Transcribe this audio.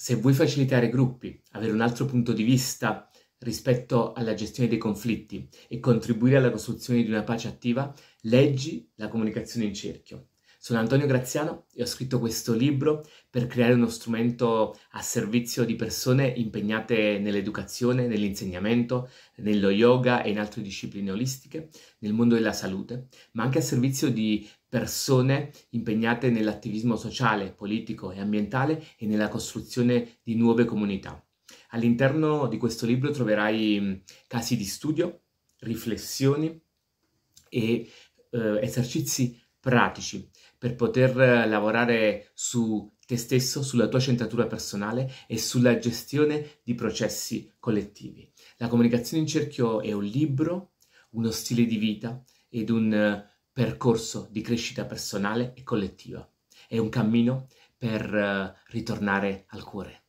se vuoi facilitare gruppi, avere un altro punto di vista rispetto alla gestione dei conflitti e contribuire alla costruzione di una pace attiva, leggi la comunicazione in cerchio. Sono Antonio Graziano e ho scritto questo libro per creare uno strumento a servizio di persone impegnate nell'educazione, nell'insegnamento, nello yoga e in altre discipline olistiche, nel mondo della salute, ma anche a servizio di persone impegnate nell'attivismo sociale, politico e ambientale e nella costruzione di nuove comunità. All'interno di questo libro troverai mm, casi di studio, riflessioni e eh, esercizi pratici per poter eh, lavorare su te stesso, sulla tua centratura personale e sulla gestione di processi collettivi. La comunicazione in cerchio è un libro, uno stile di vita ed un eh, percorso di crescita personale e collettiva. È un cammino per eh, ritornare al cuore.